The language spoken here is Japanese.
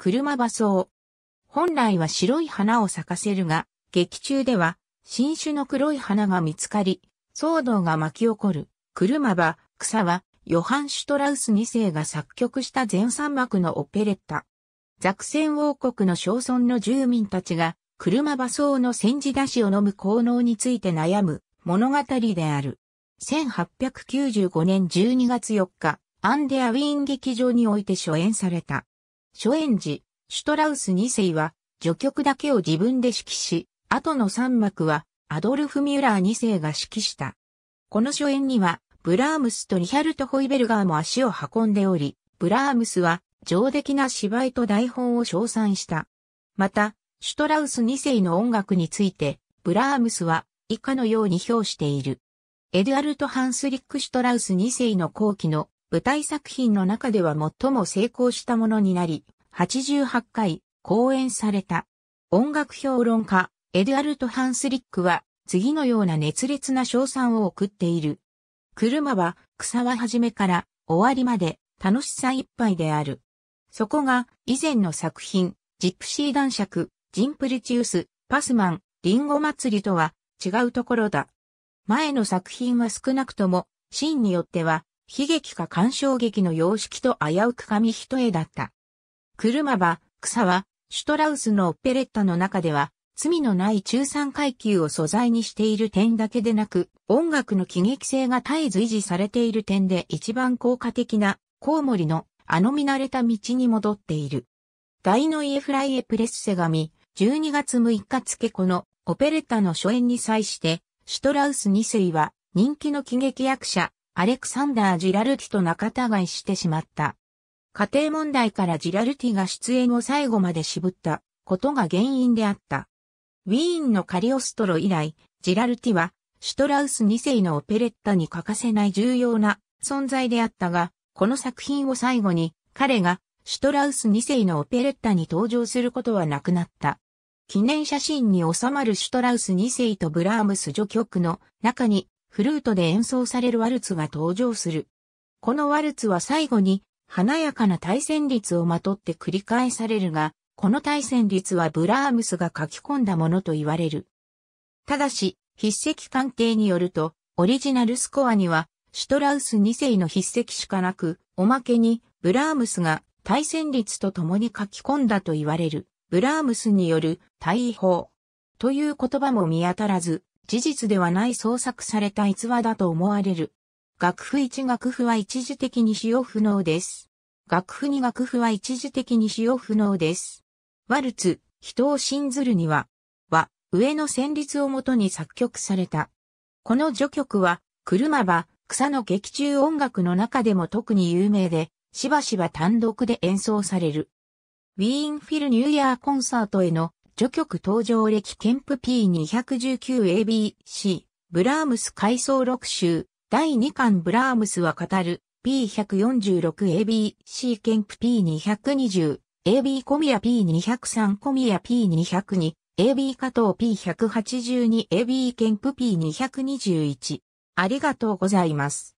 車馬草。本来は白い花を咲かせるが、劇中では新種の黒い花が見つかり、騒動が巻き起こる。車馬、草は、ヨハン・シュトラウス2世が作曲した全三幕のオペレッタ。ザクセン王国の小村の住民たちが、車馬草の戦時出しを飲む効能について悩む物語である。1895年12月4日、アンデアウィーン劇場において初演された。初演時、シュトラウス2世は、序曲だけを自分で指揮し、後の3幕は、アドルフ・ミュラー2世が指揮した。この初演には、ブラームスとリヒャルト・ホイベルガーも足を運んでおり、ブラームスは、上出来な芝居と台本を称賛した。また、シュトラウス2世の音楽について、ブラームスは、以下のように評している。エドアルト・ハンスリック・シュトラウス2世の後期の舞台作品の中では最も成功したものになり、88回公演された。音楽評論家、エドアルト・ハンスリックは、次のような熱烈な賞賛を送っている。車は草は初めから終わりまで楽しさいっぱいである。そこが以前の作品、ジプシー男爵、ジンプリチウス、パスマン、リンゴ祭りとは違うところだ。前の作品は少なくとも、シーンによっては悲劇か干渉劇の様式と危うく紙一重だった。車は、草は、シュトラウスのオペレッタの中では、罪のない中産階級を素材にしている点だけでなく、音楽の喜劇性が絶えず維持されている点で一番効果的な、コウモリの、あの見慣れた道に戻っている。大のエフライエプレッセ紙、12月6日付この、オペレッタの初演に際して、シュトラウス2世は、人気の喜劇役者、アレクサンダー・ジラルティと仲違いしてしまった。家庭問題からジラルティが出演を最後まで渋ったことが原因であった。ウィーンのカリオストロ以来、ジラルティはシュトラウス2世のオペレッタに欠かせない重要な存在であったが、この作品を最後に彼がシュトラウス2世のオペレッタに登場することはなくなった。記念写真に収まるシュトラウス2世とブラームス序曲の中にフルートで演奏されるワルツが登場する。このワルツは最後に華やかな対旋律をまとって繰り返されるが、この対旋律はブラームスが書き込んだものと言われる。ただし、筆跡鑑定によると、オリジナルスコアには、シュトラウス2世の筆跡しかなく、おまけに、ブラームスが対旋律と共に書き込んだと言われる、ブラームスによる大法という言葉も見当たらず、事実ではない創作された逸話だと思われる。楽譜1楽譜は一時的に使用不能です。楽譜2楽譜は一時的に使用不能です。ワルツ、人を信ずるには、は、上の旋律をもとに作曲された。この序曲は、車場、草の劇中音楽の中でも特に有名で、しばしば単独で演奏される。ウィーンフィルニューイヤーコンサートへの序曲登場歴ケンプ P219ABC、ブラームス回想6集、第2巻ブラームスは語る、P146ABC ケンプ P220、AB コミヤ P203 コミヤ P202、AB 加藤 P182、AB ケンプ P221。ありがとうございます。